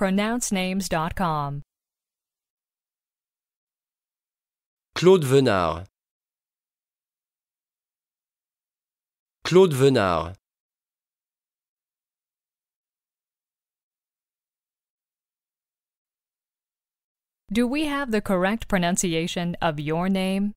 pronouncenames.com. Claude Venard. Claude Venard. Do we have the correct pronunciation of your name?